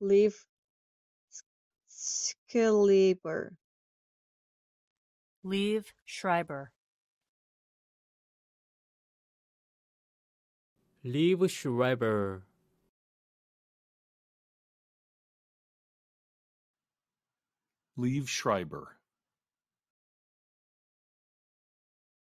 Leave Schreiber. Leave Schreiber. Leave Schreiber. Leave Schreiber.